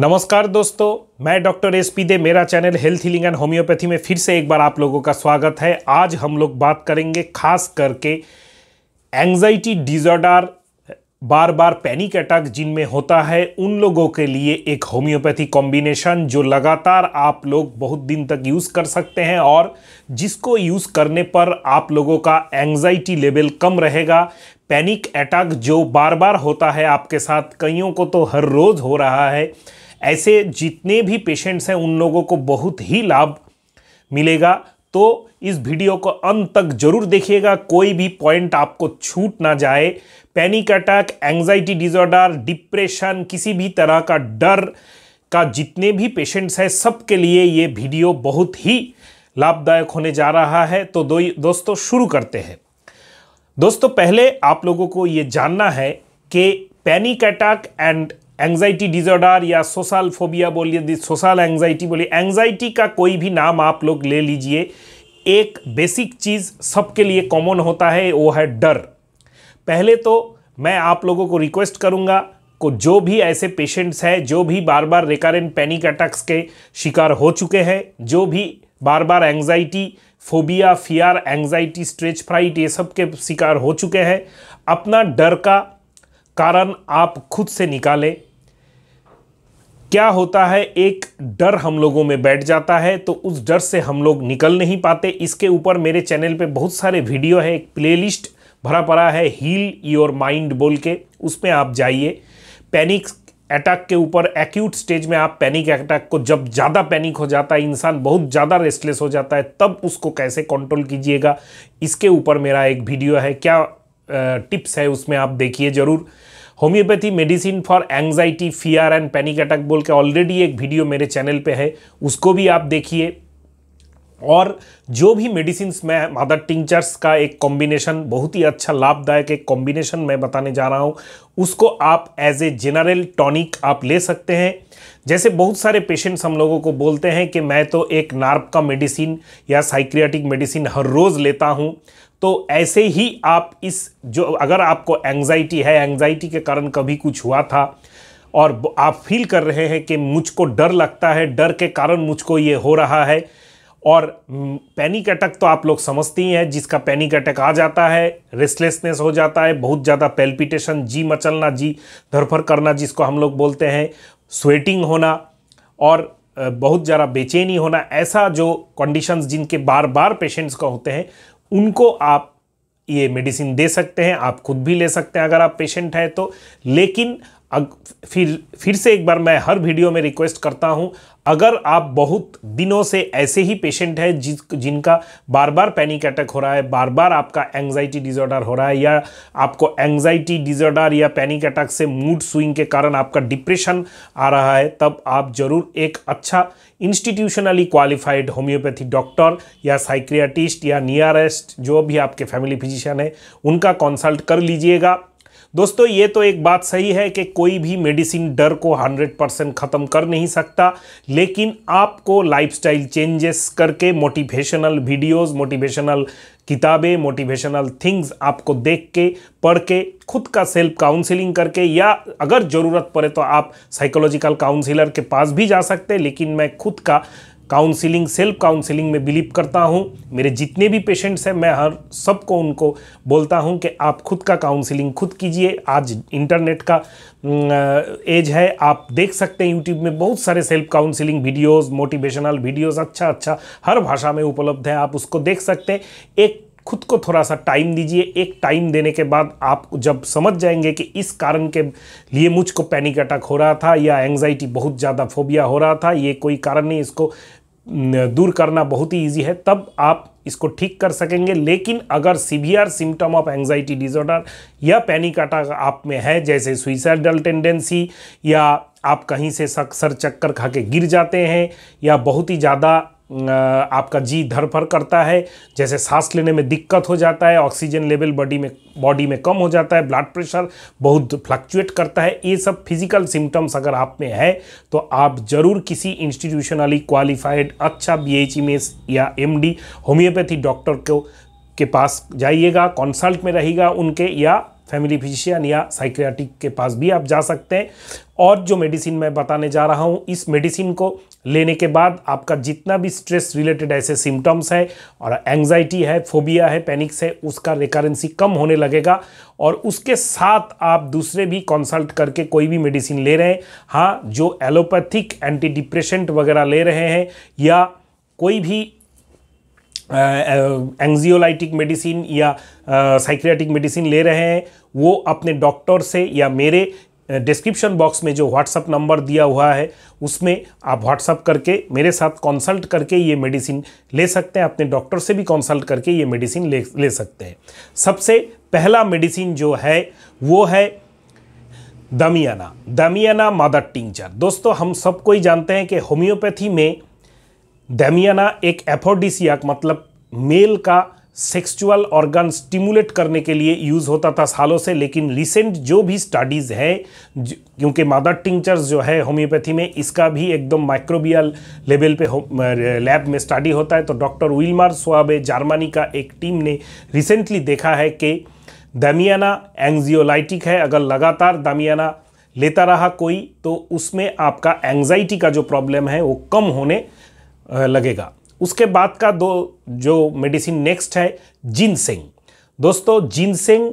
नमस्कार दोस्तों मैं डॉक्टर एस पी दे मेरा channel health healing and homeopathy में फिर से एक बार आप लोगों का स्वागत है आज हम लोग बात करेंगे खास करके एंजाइटी डिजॉर्डर बार बार पैनिक अटैक जिनमें होता है उन लोगों के लिए एक होम्योपैथी कॉम्बिनेशन जो लगातार आप लोग बहुत दिन तक यूज़ कर सकते हैं और जिसको यूज़ करने पर आप लोगों का एंजाइटी लेवल कम रहेगा पैनिक अटैक जो बार बार होता है आपके साथ कईयों को तो हर रोज़ हो रहा है ऐसे जितने भी पेशेंट्स हैं उन लोगों को बहुत ही लाभ मिलेगा तो इस वीडियो को अंत तक जरूर देखिएगा कोई भी पॉइंट आपको छूट ना जाए panic attack anxiety disorder depression किसी भी तरह का डर का जितने भी पेशेंट्स हैं सबके लिए ये वीडियो बहुत ही लाभदायक होने जा रहा है तो दो दोस्तों शुरू करते हैं दोस्तों पहले आप लोगों को ये जानना है कि panic attack and anxiety disorder या सोशल फोबिया बोलिए सोशल एंग्जाइटी बोलिए एंगजाइटी का कोई भी नाम आप लोग ले लीजिए एक बेसिक चीज़ सबके लिए कॉमन होता है वो है डर पहले तो मैं आप लोगों को रिक्वेस्ट करूँगा को जो भी ऐसे पेशेंट्स हैं जो भी बार बार रिकारेंट पैनिक अटैक्स के शिकार हो चुके हैं जो भी बार बार anxiety phobia fear anxiety stretch fright ये सब के शिकार हो चुके हैं अपना डर का कारण आप खुद से निकालें क्या होता है एक डर हम लोगों में बैठ जाता है तो उस डर से हम लोग निकल नहीं पाते इसके ऊपर मेरे चैनल पे बहुत सारे वीडियो है एक प्लेलिस्ट भरा पड़ा है हील योर माइंड बोल के उसमें आप जाइए पैनिक अटैक के ऊपर एक्यूट स्टेज में आप पैनिक अटैक को जब ज़्यादा पैनिक हो जाता है इंसान बहुत ज़्यादा रेस्टलेस हो जाता है तब उसको कैसे कंट्रोल कीजिएगा इसके ऊपर मेरा एक वीडियो है क्या टिप्स है उसमें आप देखिए ज़रूर homeopathy medicine for anxiety fear and panic attack बोल के ऑलरेडी एक वीडियो मेरे चैनल पे है उसको भी आप देखिए और जो भी मेडिसिन मैं मदर टिंचर्स का एक कॉम्बिनेशन बहुत ही अच्छा लाभदायक एक कॉम्बिनेशन मैं बताने जा रहा हूँ उसको आप एज ए जेनरल टॉनिक आप ले सकते हैं जैसे बहुत सारे पेशेंट्स हम लोगों को बोलते हैं कि मैं तो एक नार्प का मेडिसिन या साइक्रियाटिक मेडिसिन हर रोज़ लेता हूँ तो ऐसे ही आप इस जो अगर आपको एंग्जाइटी है एंग्जाइटी के कारण कभी कुछ हुआ था और आप फील कर रहे हैं कि मुझको डर लगता है डर के कारण मुझको ये हो रहा है और पैनिक अटैक तो आप लोग समझती हैं जिसका पैनिक अटैक आ जाता है रेस्टलेसनेस हो जाता है बहुत ज़्यादा पेल्पिटेशन जी मचलना जी धरफर करना जिसको हम लोग बोलते हैं स्वेटिंग होना और बहुत ज़्यादा बेचैनी होना ऐसा जो कंडीशंस जिनके बार बार पेशेंट्स का होते हैं उनको आप ये मेडिसिन दे सकते हैं आप खुद भी ले सकते हैं अगर आप पेशेंट हैं तो लेकिन अग, फिर फिर से एक बार मैं हर वीडियो में रिक्वेस्ट करता हूं अगर आप बहुत दिनों से ऐसे ही पेशेंट हैं जिस जिनका बार बार पैनिक अटैक हो रहा है बार बार आपका एंग्जाइटी डिजॉर्डर हो रहा है या आपको एंग्जाइटी डिजॉर्डर या पैनिक अटैक से मूड स्विंग के कारण आपका डिप्रेशन आ रहा है तब आप ज़रूर एक अच्छा इंस्टीट्यूशनली क्वालिफाइड होम्योपैथी डॉक्टर या साइक्रियाटिस्ट या नियरेस्ट जो भी आपके फैमिली फिजिशियन है उनका कंसल्ट कर लीजिएगा दोस्तों ये तो एक बात सही है कि कोई भी मेडिसिन डर को 100 परसेंट ख़त्म कर नहीं सकता लेकिन आपको लाइफस्टाइल चेंजेस करके मोटिवेशनल वीडियोस मोटिवेशनल किताबें मोटिवेशनल थिंग्स आपको देख के पढ़ के खुद का सेल्फ काउंसलिंग करके या अगर ज़रूरत पड़े तो आप साइकोलॉजिकल काउंसिलर के पास भी जा सकते हैं लेकिन मैं खुद का काउंसिलिंग सेल्फ काउंसिलिंग में बिलीव करता हूँ मेरे जितने भी पेशेंट्स हैं मैं हर सबको उनको बोलता हूँ कि आप खुद का काउंसिलिंग खुद कीजिए आज इंटरनेट का एज है आप देख सकते हैं यूट्यूब में बहुत सारे self counselling videos motivational videos अच्छा अच्छा हर भाषा में उपलब्ध है आप उसको देख सकते हैं एक खुद को थोड़ा सा टाइम दीजिए एक टाइम देने के बाद आप जब समझ जाएंगे कि इस कारण के लिए मुझको पैनिक अटैक हो रहा था या एंग्जाइटी बहुत ज़्यादा फोबिया हो रहा था ये कोई कारण नहीं इसको दूर करना बहुत ही ईजी है तब आप इसको ठीक कर सकेंगे लेकिन अगर severe symptom of anxiety disorder या पैनिक अटैक आप में है जैसे सुइसाइडल टेंडेंसी या आप कहीं से सर चक्कर खा के गिर जाते हैं या बहुत ही ज़्यादा आपका जी धर पर करता है जैसे सांस लेने में दिक्कत हो जाता है ऑक्सीजन लेवल बॉडी में बॉडी में कम हो जाता है ब्लड प्रेशर बहुत फ्लक्चुएट करता है ये सब फिजिकल सिम्टम्स अगर आप में है तो आप ज़रूर किसी इंस्टीट्यूशनली क्वालिफाइड अच्छा बी एच एम एस या एम डी होम्योपैथी डॉक्टर को के पास जाइएगा कंसल्ट में रहेगा उनके या फैमिली फिजिशियन या साइक्रियाटिक के पास भी आप जा सकते हैं और जो मेडिसिन मैं बताने जा रहा हूँ इस मेडिसिन को लेने के बाद आपका जितना भी स्ट्रेस रिलेटेड ऐसे सिम्टम्स है और एंग्जाइटी है फोबिया है पैनिक्स है उसका रिकरेंसी कम होने लगेगा और उसके साथ आप दूसरे भी कंसल्ट करके कोई भी मेडिसिन ले रहे हैं हाँ जो एलोपैथिक एंटी डिप्रेशेंट वगैरह ले रहे हैं या कोई भी एंगजियोलाइटिक मेडिसिन या साइक्रियाटिक मेडिसिन ले रहे हैं वो अपने डॉक्टर से या मेरे डिस्क्रिप्शन बॉक्स में जो व्हाट्सअप नंबर दिया हुआ है उसमें आप व्हाट्सअप करके मेरे साथ कंसल्ट करके ये मेडिसिन ले सकते हैं अपने डॉक्टर से भी कंसल्ट करके ये मेडिसिन ले ले सकते हैं सबसे पहला मेडिसिन जो है वो है दमियाना दमियाना मादर टिंचर दोस्तों हम सबको ही जानते हैं कि होम्योपैथी में दमियाना एक एफोडिसियाक मतलब मेल का सेक्सुअल ऑर्गन स्टिमुलेट करने के लिए यूज़ होता था सालों से लेकिन रिसेंट जो भी स्टडीज़ है क्योंकि मादर टिंचर्स जो है होम्योपैथी में इसका भी एकदम माइक्रोबियल लेवल पे लैब में स्टडी होता है तो डॉक्टर विलमार स्वाबे जर्मनी का एक टीम ने रिसेंटली देखा है कि दमियाना एंगजियोलाइटिक है अगर लगातार दामियाना लेता रहा कोई तो उसमें आपका एंग्जाइटी का जो प्रॉब्लम है वो कम होने लगेगा उसके बाद का दो जो मेडिसिन नेक्स्ट है जिनसेंग दोस्तों जिनसेंग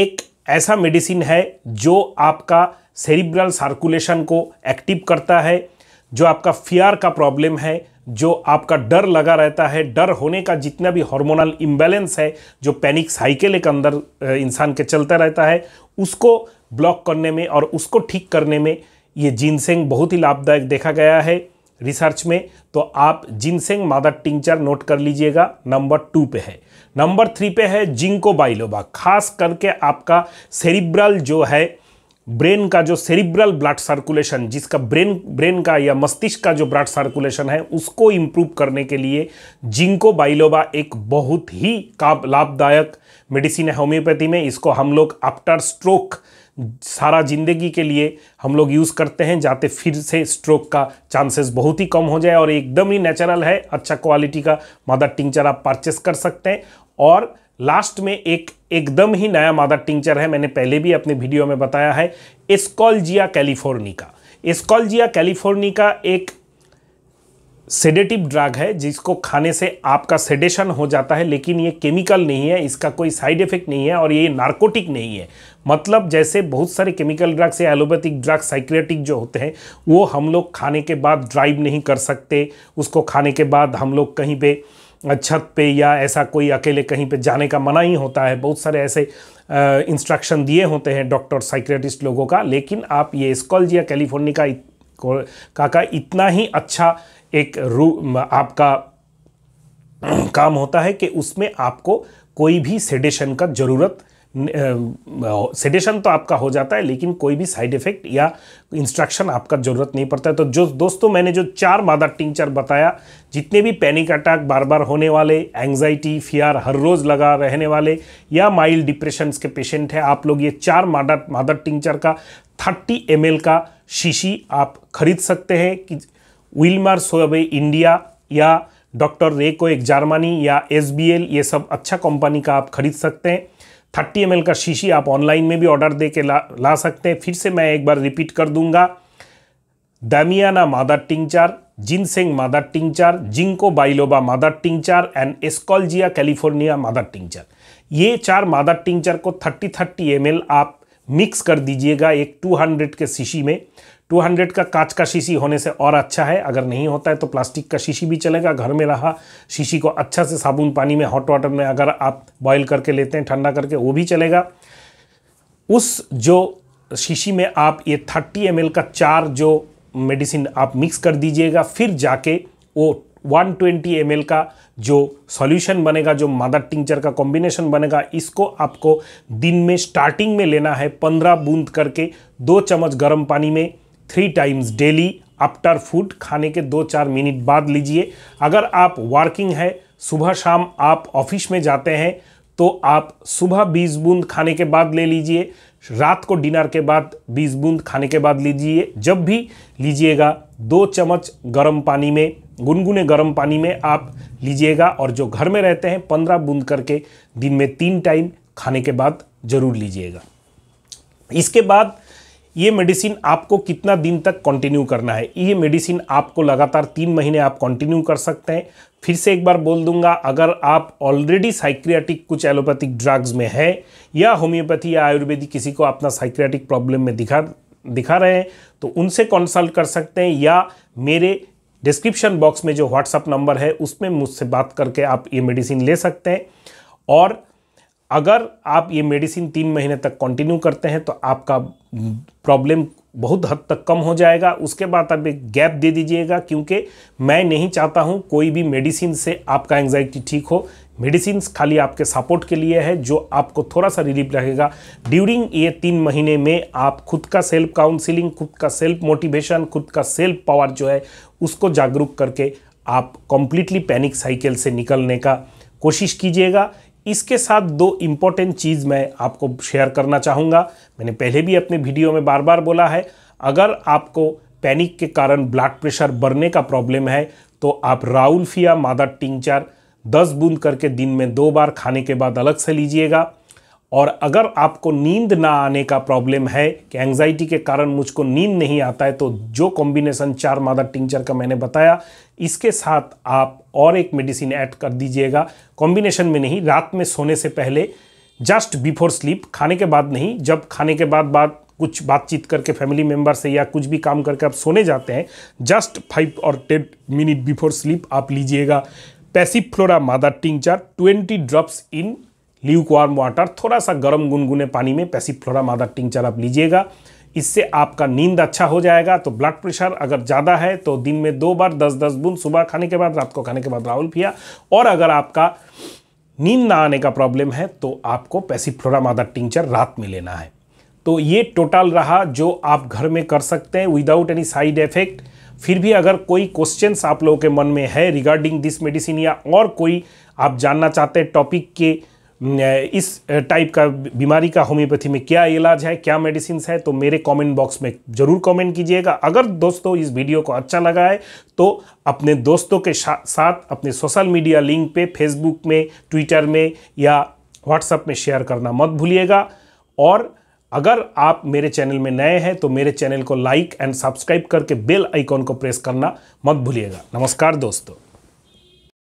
एक ऐसा मेडिसिन है जो आपका सेरिब्रल सर्कुलेशन को एक्टिव करता है जो आपका फियर का प्रॉब्लम है जो आपका डर लगा रहता है डर होने का जितना भी हार्मोनल इम्बैलेंस है जो पैनिक साइकिल के अंदर इंसान के चलता रहता है उसको ब्लॉक करने में और उसको ठीक करने में ये जिनसेंग बहुत ही लाभदायक देखा गया है रिसर्च में तो आप जिनसेंग मादर टिंचर नोट कर लीजिएगा नंबर टू पे है नंबर थ्री पे है जिंको बाइलोबा खास करके आपका सेरिब्रल जो है ब्रेन का जो सेरिब्रल ब्लड सर्कुलेशन जिसका ब्रेन ब्रेन का या मस्तिष्क का जो ब्लड सर्कुलेशन है उसको इम्प्रूव करने के लिए जिंको बाइलोबा एक बहुत ही का लाभदायक मेडिसिन है होम्योपैथी में इसको हम लोग आफ्टर स्ट्रोक सारा जिंदगी के लिए हम लोग यूज़ करते हैं जाते फिर से स्ट्रोक का चांसेस बहुत ही कम हो जाए और एकदम ही नेचुरल है अच्छा क्वालिटी का मदर टिंचर आप परचेस कर सकते हैं और लास्ट में एक एकदम ही नया मादा टिंचर है मैंने पहले भी अपने वीडियो में बताया है एस्कॉलजिया कैलिफोर्निका एस्कॉलजिया कैलिफोर्निका एक सेडेटिव ड्रग है जिसको खाने से आपका सेडेशन हो जाता है लेकिन ये केमिकल नहीं है इसका कोई साइड इफेक्ट नहीं है और ये नार्कोटिक नहीं है मतलब जैसे बहुत सारे केमिकल ड्रग्स या एलोपैथिक ड्रग्स साइक्रेटिक जो होते हैं वो हम लोग खाने के बाद ड्राइव नहीं कर सकते उसको खाने के बाद हम लोग कहीं पर छत पे या ऐसा कोई अकेले कहीं पे जाने का मना ही होता है बहुत सारे ऐसे इंस्ट्रक्शन दिए होते हैं डॉक्टर साइक्रेटिस्ट लोगों का लेकिन आप ये स्कॉलजिया कैलिफोर्निका का का इतना ही अच्छा एक रू आपका काम होता है कि उसमें आपको कोई भी सेडेशन का ज़रूरत सेडेशन तो आपका हो जाता है लेकिन कोई भी साइड इफेक्ट या इंस्ट्रक्शन आपका ज़रूरत नहीं पड़ता है तो जो दोस्तों मैंने जो चार मादा टिंचर बताया जितने भी पैनिक अटैक बार बार होने वाले एंग्जाइटी फियर हर रोज़ लगा रहने वाले या माइल्ड डिप्रेशन के पेशेंट हैं आप लोग ये चार मादा मादा टिंचर का थर्टी एम का शीशी आप खरीद सकते हैं कि विलमार सोबे इंडिया या डॉक्टर रेको एक जार्मानी या एस ये सब अच्छा कंपनी का आप खरीद सकते हैं थर्टी एम का शीशी आप ऑनलाइन में भी ऑर्डर दे के ला ला सकते हैं फिर से मैं एक बार रिपीट कर दूंगा दामियाना मादर टिंगचार जिनसेंग मादर टिंगचार जिंको बाइलोबा मादर टिंगचार एंड एस्कॉलजिया कैलिफोर्निया मादर टिंगचार ये चार मादर टिंगचार को 30 30 एम आप मिक्स कर दीजिएगा एक 200 के शीशी में 200 का कांच का शीशी होने से और अच्छा है अगर नहीं होता है तो प्लास्टिक का शीशी भी चलेगा घर में रहा शीशी को अच्छा से साबुन पानी में हॉट वाटर में अगर आप बॉयल करके लेते हैं ठंडा करके वो भी चलेगा उस जो शीशी में आप ये 30 एम का चार जो मेडिसिन आप मिक्स कर दीजिएगा फिर जाके वो 120 ट्वेंटी का जो सॉल्यूशन बनेगा जो मादर टिंचर का कॉम्बिनेशन बनेगा इसको आपको दिन में स्टार्टिंग में लेना है 15 बूंद करके दो चम्मच गर्म पानी में three times daily after food खाने के दो चार मिनट बाद लीजिए अगर आप वर्किंग है सुबह शाम आप ऑफिस में जाते हैं तो आप सुबह बीस बूंद खाने के बाद ले लीजिए रात को डिनर के बाद बीस बूंद खाने के बाद लीजिए जब भी लीजिएगा दो चम्मच गर्म पानी में गुनगुने गर्म पानी में आप लीजिएगा और जो घर में रहते हैं पंद्रह बूंद करके दिन में तीन टाइम खाने के बाद ज़रूर लीजिएगा इसके बाद ये मेडिसिन आपको कितना दिन तक कंटिन्यू करना है ये मेडिसिन आपको लगातार तीन महीने आप कंटिन्यू कर सकते हैं फिर से एक बार बोल दूंगा अगर आप ऑलरेडी साइक्रियाटिक कुछ एलोपैथिक ड्रग्स में है या होम्योपैथी या आयुर्वेदिक किसी को अपना साइक्रियाटिक प्रॉब्लम में दिखा दिखा रहे हैं तो उनसे कंसल्ट कर सकते हैं या मेरे डिस्क्रिप्शन बॉक्स में जो व्हाट्सअप नंबर है उसमें मुझसे बात करके आप ये मेडिसिन ले सकते हैं और अगर आप ये मेडिसिन तीन महीने तक कंटिन्यू करते हैं तो आपका प्रॉब्लम बहुत हद तक कम हो जाएगा उसके बाद आप एक गैप दे दीजिएगा क्योंकि मैं नहीं चाहता हूँ कोई भी मेडिसिन से आपका एंग्जाइटी ठीक हो मेडिसिन खाली आपके सपोर्ट के लिए है जो आपको थोड़ा सा रिलीफ रहेगा ड्यूरिंग ये तीन महीने में आप खुद का सेल्फ काउंसिलिंग खुद का सेल्फ मोटिवेशन खुद का सेल्फ पावर जो है उसको जागरूक करके आप कंप्लीटली पैनिक साइकिल से निकलने का कोशिश कीजिएगा इसके साथ दो इम्पॉर्टेंट चीज़ मैं आपको शेयर करना चाहूँगा मैंने पहले भी अपने वीडियो में बार बार बोला है अगर आपको पैनिक के कारण ब्लड प्रेशर बढ़ने का प्रॉब्लम है तो आप राउल्फिया मादा टिंचर दस बूंद करके दिन में दो बार खाने के बाद अलग से लीजिएगा और अगर आपको नींद ना आने का प्रॉब्लम है कि एंग्जाइटी के कारण मुझको नींद नहीं आता है तो जो कॉम्बिनेशन चार मादा टिंचर का मैंने बताया इसके साथ आप और एक मेडिसिन ऐड कर दीजिएगा कॉम्बिनेशन में नहीं रात में सोने से पहले जस्ट बिफोर स्लीप खाने के बाद नहीं जब खाने के बाद बात कुछ बातचीत करके फैमिली मेम्बर से या कुछ भी काम करके आप सोने जाते हैं जस्ट फाइव और टेन मिनट बिफोर स्लीप आप लीजिएगा passiflora mother tincture twenty drops in lukewarm water थोड़ा सा गर्म गुनगुने पानी में पैसिफ्लोरा मादा टिंचर आप लीजिएगा इससे आपका नींद अच्छा हो जाएगा तो ब्लड प्रेशर अगर ज़्यादा है तो दिन में दो बार दस दस बूंद सुबह खाने के बाद रात को खाने के बाद राहुल पिया और अगर आपका नींद ना आने का प्रॉब्लम है तो आपको पैसिफ्लोरा मादा टिंचर रात में लेना है तो ये टोटल रहा जो आप घर में कर सकते हैं विदाउट एनी साइड इफेक्ट फिर भी अगर कोई क्वेश्चंस आप लोगों के मन में है रिगार्डिंग दिस मेडिसिन या और कोई आप जानना चाहते हैं टॉपिक के इस टाइप का बीमारी का होम्योपैथी में क्या इलाज है क्या मेडिसिन है तो मेरे कमेंट बॉक्स में ज़रूर कमेंट कीजिएगा अगर दोस्तों इस वीडियो को अच्छा लगा है तो अपने दोस्तों के साथ अपने सोशल मीडिया लिंक पे फेसबुक में ट्विटर में या व्हाट्सएप में शेयर करना मत भूलिएगा और अगर आप मेरे चैनल में नए हैं तो मेरे चैनल को लाइक एंड सब्सक्राइब करके बेल आइकॉन को प्रेस करना मत भूलिएगा नमस्कार दोस्तों